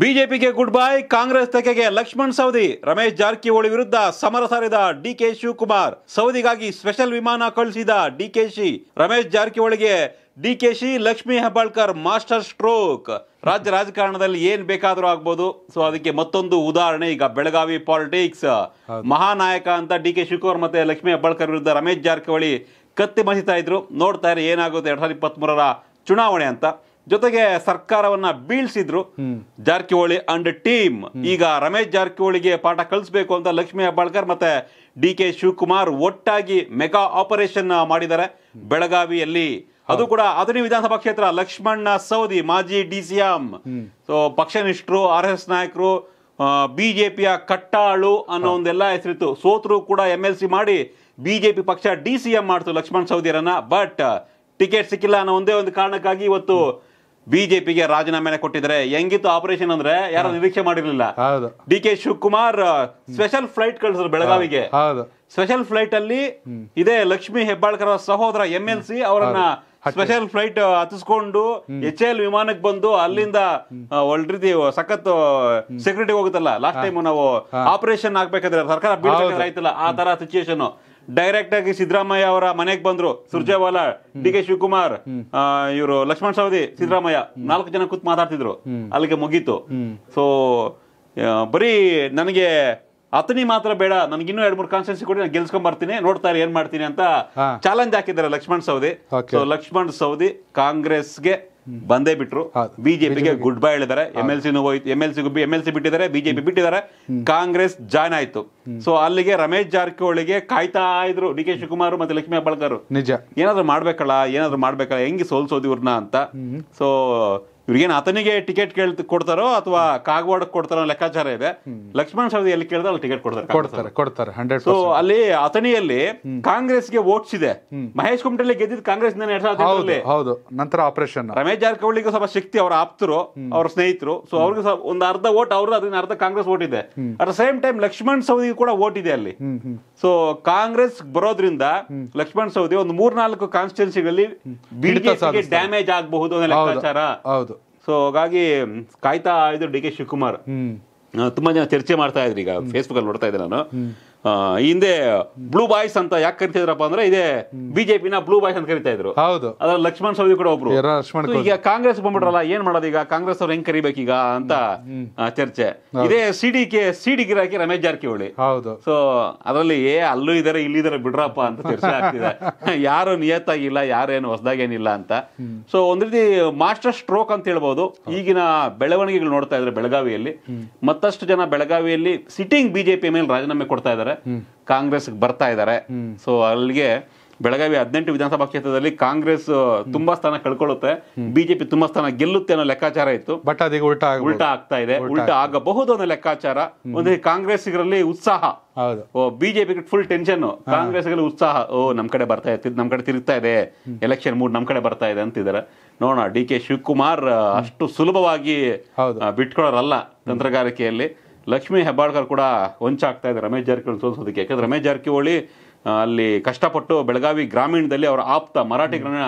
ಬಿಜೆಪಿಗೆ good bye Congress ತೆಕೆಗೆ ಲಕ್ಷ್ಮಣ್ ಸೌದಿ ರಮೇಶ್ ಜಾರಕಿಹೊಳಿ ವಿರುದ್ಧ ಸಮರ ಸಾರಿದ ಡಿಕೆ ಶಿವಕುಮಾರ್ ಸೌದಿಗಾಗಿ ಸ್ಪೆಷಲ್ ವಿಮಾನ ಕಳಿಸಿದ ಡಿಕೆಶಿ ರಮೇಶ್ ಜಾರಕಿಹೊಳಿಗೆ ಡಿಕೆಶಿ ಲಕ್ಷ್ಮೀ ಹೆಬ್ಬಾಳ್ಕರ್ ಮಾಸ್ಟರ್ ಸ್ಟ್ರೋಕ್ ರಾಜ್ಯ ರಾಜಕಾರಣದಲ್ಲಿ ಏನ್ ಬೇಕಾದರೂ ಆಗ್ಬೋದು ಸೊ ಅದಕ್ಕೆ ಮತ್ತೊಂದು ಉದಾಹರಣೆ ಈಗ ಬೆಳಗಾವಿ ಪಾಲಿಟಿಕ್ಸ್ ಮಹಾನಾಯಕ ಅಂತ ಡಿಕೆ ಶಿವಕುಮಾರ್ ಮತ್ತೆ ಲಕ್ಷ್ಮೀ ಹೆಬ್ಬಾಳ್ಕರ್ ವಿರುದ್ಧ ರಮೇಶ್ ಜಾರಕಿಹೊಳಿ ಕತ್ತಿ ಮಸಿತಾ ಇದ್ರು ನೋಡ್ತಾ ಇರಿ ಏನಾಗುತ್ತೆ ಎರಡ್ ಸಾವಿರದ ಇಪ್ಪತ್ತ್ ಚುನಾವಣೆ ಅಂತ ಜೊತೆಗೆ ಸರ್ಕಾರವನ್ನ ಬೀಳ್ಸಿದ್ರು ಜಾರಕಿಹೊಳಿ ಅಂಡ್ ಟೀಮ್ ಈಗ ರಮೇಶ್ ಜಾರಕಿಹೊಳಿಗೆ ಪಾಠ ಕಲಿಸ್ಬೇಕು ಅಂತ ಲಕ್ಷ್ಮೀ ಹೆಬ್ಬಾಳ್ಕರ್ ಮತ್ತೆ ಡಿ ಕೆ ಶಿವಕುಮಾರ್ ಒಟ್ಟಾಗಿ ಮೆಗಾ ಆಪರೇಷನ್ ಮಾಡಿದ್ದಾರೆ ಬೆಳಗಾವಿಯಲ್ಲಿ ಅದು ಕೂಡ ಅದನಿ ವಿಧಾನಸಭಾ ಕ್ಷೇತ್ರ ಲಕ್ಷ್ಮಣ್ಣ ಸೌದಿ ಮಾಜಿ ಡಿ ಸಿ ಎಂ ಸೊ ಪಕ್ಷನಿಷ್ಠರು ಆರ್ ಎಸ್ ನಾಯಕರು ಬಿಜೆಪಿಯ ಕಟ್ಟಾಳು ಅನ್ನೋ ಒಂದೆಲ್ಲ ಹೆಸರಿತ್ತು ಸೋತರು ಕೂಡ ಎಂ ಎಲ್ ಸಿ ಮಾಡಿ ಬಿಜೆಪಿ ಪಕ್ಷ ಡಿ ಸಿ ಎಂ ಮಾಡ್ತು ಲಕ್ಷ್ಮಣ್ ಸೌದಿರನ್ನ ಬಟ್ ಟಿಕೆಟ್ ಸಿಕ್ಕಿಲ್ಲ ಅನ್ನೋ ಒಂದೇ ಒಂದು ಕಾರಣಕ್ಕಾಗಿ ಇವತ್ತು ಬಿಜೆಪಿಗೆ ರಾಜೀನಾಮೆ ಕೊಟ್ಟಿದ್ರೆ ಹೆಂಗಿತ್ತು ಆಪರೇಷನ್ ಅಂದ್ರೆ ಯಾರು ನಿರೀಕ್ಷೆ ಮಾಡಿರ್ಲಿಲ್ಲ D K Shivakumar special flight ಕಳಿಸಿದ್ರು ಬೆಳಗಾವಿಗೆ ಸ್ಪೆಷಲ್ ಫ್ಲೈಟ್ ಅಲ್ಲಿ ಇದೇ ಲಕ್ಷ್ಮಿ ಹೆಬ್ಬಾಳ್ಕರ್ ಸಹೋದರ ಎಂ ಎಲ್ ಸಿ ಅವರನ್ನ ಸ್ಪೆಷಲ್ ಫ್ಲೈಟ್ ಹತ್ತಿಸ್ಕೊಂಡು ಎಚ್ ಎಲ್ ವಿಮಾನಕ್ಕೆ ಬಂದು ಅಲ್ಲಿಂದ ಒಳ್ಳ ರೀತಿ ಸಖತ್ ಸೆಕ್ಯೂರಿಟಿ ಹೋಗುತ್ತಲ್ಲ ಲಾಸ್ಟ್ ಟೈಮ್ ನಾವು ಆಪರೇಷನ್ ಆಗ್ಬೇಕಾದ್ರೆ ಸರ್ಕಾರ ಆ ತರ ಸಿಚುಯೇಷನ್ ಡೈರೆಕ್ಟ್ ಆಗಿ ಸಿದ್ದರಾಮಯ್ಯ ಅವರ ಮನೆಗೆ ಬಂದ್ರು ಸುರ್ಜೇವಾಲಾ ಡಿ ಕೆ ಶಿವಕುಮಾರ್ ಇವರು ಲಕ್ಷ್ಮಣ್ ಸವದಿ ಸಿದ್ದರಾಮಯ್ಯ ನಾಲ್ಕು ಜನ ಕೂತ್ ಮಾತಾಡ್ತಿದ್ರು ಅಲ್ಲಿಗೆ ಮುಗೀತು ಸೊ ಬರೀ ನನಗೆ ಅತನಿ ಮಾತ್ರ ಬೇಡ ನನಗಿನ್ನೂ ಎರಡ್ ಮೂರು ಕಾನ್ಸ್ಟೆನ್ಸಿ ಕೊಡಿ ನಾನು ಗೆಲ್ಸ್ಕೊಂಡ್ ಬರ್ತೀನಿ ನೋಡ್ತಾರೆ ಏನ್ ಮಾಡ್ತೀನಿ ಅಂತ ಚಾಲೆಂಜ್ ಹಾಕಿದ್ದಾರೆ ಲಕ್ಷ್ಮಣ್ ಸವದಿ ಸೊ ಲಕ್ಷ್ಮಣ್ ಸವದಿ ಕಾಂಗ್ರೆಸ್ಗೆ ಬಂದೇ ಬಿಟ್ರು ಬಿಜೆಪಿಗೆ ಗುಡ್ ಬೈ ಹೇಳಿದಾರೆ ಎಂ ಎಲ್ ಸಿನೂ ಹೋಯ್ತು M L C M L C ಬಿಟ್ಟಿದ್ದಾರೆ ಬಿಜೆಪಿ ಬಿಟ್ಟಿದ್ದಾರೆ ಕಾಂಗ್ರೆಸ್ ಜಾಯ್ನ್ ಆಯ್ತು ಸೊ ಅಲ್ಲಿಗೆ ರಮೇಶ್ ಜಾರಕಿಹೊಳಿಗೆ ಕಾಯ್ತಾ ಇದ್ರು ಡಿ ಕೆ ಶಿವಕುಮಾರ್ ಮತ್ತೆ ಲಕ್ಷ್ಮೀ ಹೆಬ್ಬಾಳ್ಕರ್ ನಿಜ ಏನಾದ್ರು ಮಾಡ್ಬೇಕಲ್ಲ ಏನಾದ್ರು ಮಾಡ್ಬೇಕಲ್ಲ ಹೆಂಗೆ ಸೋಲ್ಸೋದಿವ್ರನ್ನ ಅಂತ ಸೊ ಇವ್ರಿಗೇನು ಆತನಿಗೆ ಟಿಕೆಟ್ ಕೇಳ್ ಕೊಡ್ತಾರೋ ಅಥವಾ ಕಾಗವಾಡ ಕೊಡ್ತಾರೋ ಲೆಕ್ಕಾಚಾರ ಇದೆ ಲಕ್ಷ್ಮಣ್ ಸವದಿ ಎಲ್ಲಿ ಕೇಳಿದ್ರೆ ಅಲ್ಲಿ ಟಿಕೆಟ್ ಕೊಡ್ತಾರೆ ಕೊಡ್ತಾರೆ ಕೊಡ್ತಾರೆ ಹಂಡ್ರೆಡ್ ಸೊ ಅಲ್ಲಿ ಕಾಂಗ್ರೆಸ್ ಕಾಂಗ್ರೆಸ್ಗೆ ವೋಟ್ಸ್ ಇದೆ ಮಹೇಶ್ ಕುಮಟಳ್ಳಿ ಗೆದ್ದಿದ್ದು ಕಾಂಗ್ರೆಸ್ ಹೌದು ನಂತರ ಆಪರೇಷನ್ ರಮೇಶ್ ಜಾರಕಿಹೊಳಿಗೆ ಸ್ವಲ್ಪ ಶಕ್ತಿ ಅವರ ಆಪ್ತರು ಅವ್ರ ಸ್ನೇಹಿತರು ಸೊ ಅವ್ರಿಗೆ ಒಂದು ಅರ್ಧ ವೋಟ್ ಅವ್ರದ್ದು ಅದನ್ನ ಅರ್ಧ ಕಾಂಗ್ರೆಸ್ ವೋಟ್ ಇದೆ at the same time Laxman Savadi ಕೂಡ ವೋಟ್ ಇದೆ ಅಲ್ಲಿ ಸೊ ಕಾಂಗ್ರೆಸ್ ಬರೋದ್ರಿಂದ ಲಕ್ಷ್ಮಣ್ ಸವದಿ ಒಂದು ಮೂರ್ನಾಲ್ಕು ಕಾನ್ಸ್ಟಿಟ್ಯೂನ್ಸಿಗಳಲ್ಲಿ ಡ್ಯಾಮೇಜ್ ಆಗಬಹುದು ಲೆಕ್ಕಾಚಾರ ಹೌದು ಸೊ ಹಾಗಾಗಿ ಕಾಯ್ತಾ ಇದ್ರು ಡಿ ಕೆ ಶಿವಕುಮಾರ್ ತುಂಬಾ ಜನ ಚರ್ಚೆ ಮಾಡ್ತಾ ಇದ್ರು ಈಗ ಫೇಸ್ಬುಕ್ ಅಲ್ಲಿ ನೋಡ್ತಾ ಇದ್ದೆ ನಾನು ಹಿಂದೆ ಬ್ಲೂ ಬಾಯ್ಸ್ ಅಂತ ಯಾಕೆ ಕರಿತಿದ್ರಪ್ಪ ಅಂದ್ರೆ ಇದೇ ಬಿಜೆಪಿನ ಬ್ಲೂ ಬಾಯ್ಸ್ ಅಂತ ಕರಿತಾ ಇದ್ರು ಹೌದು ಅದ್ರ ಲಕ್ಷ್ಮಣ್ ಸವದಿ ಕೂಡ ಒಬ್ರು ಈಗ ಕಾಂಗ್ರೆಸ್ ಬಂದ್ಬಿಟ್ರಲ್ಲ ಏನ್ ಮಾಡೋದು ಈಗ ಕಾಂಗ್ರೆಸ್ ಅವ್ರು ಹೆಂಗ್ ಕರಿಬೇಕೀಗ ಅಂತ ಚರ್ಚೆ ಇದೇ ಸಿಡಿ ಕೆ ಸಿಡಿ ಗಿರಾಕಿ ರಮೇಶ್ ಜಾರಕಿಹೊಳಿ ಹೌದು ಸೊ ಅದರಲ್ಲಿ ಏ ಅಲ್ಲೂ ಇದಾರೆ ಇಲ್ಲಿದಾರೆ ಬಿಡ್ರಪ್ಪ ಅಂತ ಚರ್ಚೆ ಆಗ್ತಿದೆ ಯಾರು ನಿಯತ್ತಾಗಿಲ್ಲ ಯಾರೇನು ಹೊಸದಾಗೇನಿಲ್ಲ ಅಂತ ಸೊ ಒಂದ್ ರೀತಿ ಮಾಸ್ಟರ್ ಸ್ಟ್ರೋಕ್ ಅಂತ ಹೇಳ್ಬೋದು ಈಗಿನ ಬೆಳವಣಿಗೆಗಳು ನೋಡ್ತಾ ಇದ್ರೆ ಬೆಳಗಾವಿಯಲ್ಲಿ ಮತ್ತಷ್ಟು ಜನ ಬೆಳಗಾವಿಯಲ್ಲಿ ಸಿಟ್ಟಿಂಗ್ ಬಿಜೆಪಿ ಮೇಲೆ ರಾಜೀನಾಮೆ ಕೊಡ್ತಾ ಇದ್ದಾರೆ ಇದ್ದಾರೆ ಕಾಂಗ್ರೆಸ್ಗೆ ಬರ್ತಾ ಇದ್ದಾರೆ ಸೊ ಅಲ್ಲಿಗೆ ಬೆಳಗಾವಿ ಹದಿನೆಂಟು ವಿಧಾನಸಭಾ ಕ್ಷೇತ್ರದಲ್ಲಿ ಕಾಂಗ್ರೆಸ್ ತುಂಬಾ ಸ್ಥಾನ ಕಳ್ಕೊಳ್ಳುತ್ತೆ ಬಿಜೆಪಿ ತುಂಬಾ ಸ್ಥಾನ ಗೆಲ್ಲುತ್ತೆ ಅನ್ನೋ ಲೆಕ್ಕಾಚಾರ ಇತ್ತು ಬಟ್ ಅದೀಗ ಉಲ್ಟಾ ಉಲ್ಟಾ ಆಗ್ತಾ ಇದೆ ಉಲ್ಟಾ ಆಗಬಹುದು ಅನ್ನೋ ಲೆಕ್ಕಾಚಾರ ಒಂದು ಇದರಲ್ಲಿ ಉತ್ಸಾಹ ಬಿಜೆಪಿ ಫುಲ್ ಟೆನ್ಷನ್ ಕಾಂಗ್ರೆಸ್ ಉತ್ಸಾಹ ಓ ನಮ್ ಕಡೆ ಬರ್ತಾ ಇದೆ ನಮ್ ಕಡೆ ತಿರುಗ್ತಾ ಇದೆ ಎಲೆಕ್ಷನ್ ಮೂಡ್ ನಮ್ ಕಡೆ ಬರ್ತಾ ಇದೆ ಅಂತಿದ್ದಾರೆ ನೋಡೋಣ ಡಿ ಕೆ ಶಿವಕುಮಾರ್ ಅಷ್ಟು ಸುಲಭವಾಗಿ ಬಿಟ್ಕೊಳೋರಲ್ಲ ತಂತ್ರಗಾರಿಕೆಯಲ್ಲಿ ಲಕ್ಷ್ಮೀ ಹೆಬ್ಬಾಳ್ಕರ್ ಕೂಡ ಹೊಂಚಾಗ್ತಾ ಇದೆ ರಮೇಶ್ ಜಾರಕಿಹೊಳಿ ಸೋಲಿಸೋದಕ್ಕೆ ಯಾಕಂದ್ರೆ ರಮೇಶ್ ಜಾರಕಿಹೊಳಿ ಅಲ್ಲಿ ಕಷ್ಟಪಟ್ಟು ಬೆಳಗಾವಿ ಗ್ರಾಮೀಣದಲ್ಲಿ ಅವರ ಆಪ್ತ ಮರಾಠಿಗರನ್ನ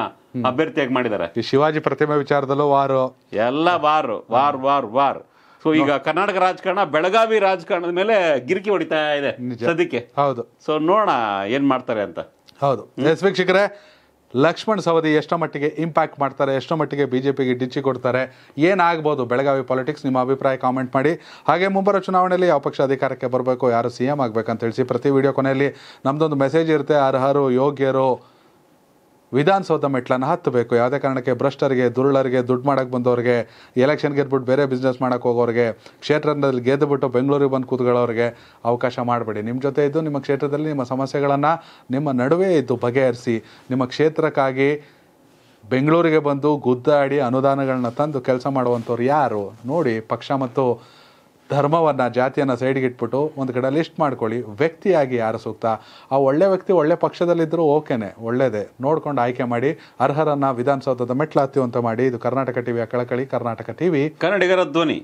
ಅಭ್ಯರ್ಥಿಯಾಗಿ ಮಾಡಿದ್ದಾರೆ ಶಿವಾಜಿ ಪ್ರತಿಮೆ ವಿಚಾರದಲ್ಲೂ ವಾರು ಎಲ್ಲ war war war war so ಈಗ ಕರ್ನಾಟಕ ರಾಜಕಾರಣ ಬೆಳಗಾವಿ ರಾಜಕಾರಣದ ಮೇಲೆ ಗಿರಿಕಿ ಹೊಡಿತಾ ಇದೆ ಸದ್ಯಕ್ಕೆ ಹೌದು ಸೊ ನೋಡೋಣ ಏನ್ ಮಾಡ್ತಾರೆ ಅಂತ ಹೌದು ವೀಕ್ಷಕರೇ ಲಕ್ಷ್ಮಣ್ ಸವದಿ ಎಷ್ಟೋ ಮಟ್ಟಿಗೆ ಇಂಪ್ಯಾಕ್ಟ್ ಮಾಡ್ತಾರೆ ಎಷ್ಟೋ ಮಟ್ಟಿಗೆ ಬಿ ಜೆ ಪಿಗೆ ಡಿಚ್ಚಿ ಕೊಡ್ತಾರೆ ಏನಾಗ್ಬೋದು ಬೆಳಗಾವಿ ಪಾಲಿಟಿಕ್ಸ್ ನಿಮ್ಮ ಅಭಿಪ್ರಾಯ ಕಾಮೆಂಟ್ ಮಾಡಿ ಹಾಗೆ ಮುಂಬರುವ ಚುನಾವಣೆಯಲ್ಲಿ ಯಾವ ಪಕ್ಷ ಅಧಿಕಾರಕ್ಕೆ ಬರಬೇಕು ಯಾರು ಸಿ ಎಂ ಆಗಬೇಕಂತ ತಿಳಿಸಿ ಪ್ರತಿ ವಿಡಿಯೋ ಕೊನೆಯಲ್ಲಿ ನಮ್ಮದೊಂದು ಮೆಸೇಜ್ ಇರುತ್ತೆ ಅರ್ಹರು ಯೋಗ್ಯರು ವಿಧಾನಸೌಧ ಮೆಟ್ಲನ್ನು ಹತ್ತಬೇಕು ಯಾವುದೇ ಕಾರಣಕ್ಕೆ ಭ್ರಷ್ಟರಿಗೆ ದುರುಳರಿಗೆ ದುಡ್ಡು ಮಾಡೋಕ್ಕೆ ಬಂದವ್ರಿಗೆ ಎಲೆಕ್ಷನ್ ಗೆದ್ಬಿಟ್ಟು ಬೇರೆ ಬಿಸ್ನೆಸ್ ಮಾಡೋಕೆ ಹೋಗೋರಿಗೆ ಕ್ಷೇತ್ರದಲ್ಲಿ ಗೆದ್ದುಬಿಟ್ಟು ಬೆಂಗಳೂರಿಗೆ ಬಂದು ಕೂತ್ಕೊಳ್ಳೋರಿಗೆ ಅವಕಾಶ ಮಾಡಬೇಡಿ ನಿಮ್ಮ ಜೊತೆ ಇದ್ದು ನಿಮ್ಮ ಕ್ಷೇತ್ರದಲ್ಲಿ ನಿಮ್ಮ ಸಮಸ್ಯೆಗಳನ್ನು ನಿಮ್ಮ ನಡುವೆ ಇದ್ದು ಬಗೆಹರಿಸಿ ನಿಮ್ಮ ಕ್ಷೇತ್ರಕ್ಕಾಗಿ ಬೆಂಗಳೂರಿಗೆ ಬಂದು ಗುದ್ದಾಡಿ ಅನುದಾನಗಳನ್ನ ತಂದು ಕೆಲಸ ಮಾಡುವಂಥವ್ರು ಯಾರು ನೋಡಿ ಪಕ್ಷ ಮತ್ತು ಧರ್ಮವನ್ನು ಜಾತಿಯನ್ನು ಸೈಡ್ಗೆ ಇಟ್ಬಿಟ್ಟು ಒಂದು ಕಡೆ ಲಿಸ್ಟ್ ಮಾಡ್ಕೊಳ್ಳಿ ವ್ಯಕ್ತಿಯಾಗಿ ಯಾರು ಸೂಕ್ತ ಆ ಒಳ್ಳೆ ವ್ಯಕ್ತಿ ಒಳ್ಳೆ ಪಕ್ಷದಲ್ಲಿದ್ದರೂ ಓಕೆನೆ ಒಳ್ಳೇದೇ ನೋಡ್ಕೊಂಡು ಆಯ್ಕೆ ಮಾಡಿ ಅರ್ಹರನ್ನು ವಿಧಾನಸೌಧದ ಮೆಟ್ಲಾತ್ಯುವಂತ ಮಾಡಿ ಇದು ಕರ್ನಾಟಕ ಟಿವಿಯ ಕಳಕಳಿ ಕರ್ನಾಟಕ ಟಿವಿ ಕನ್ನಡಿಗರ ಧ್ವನಿ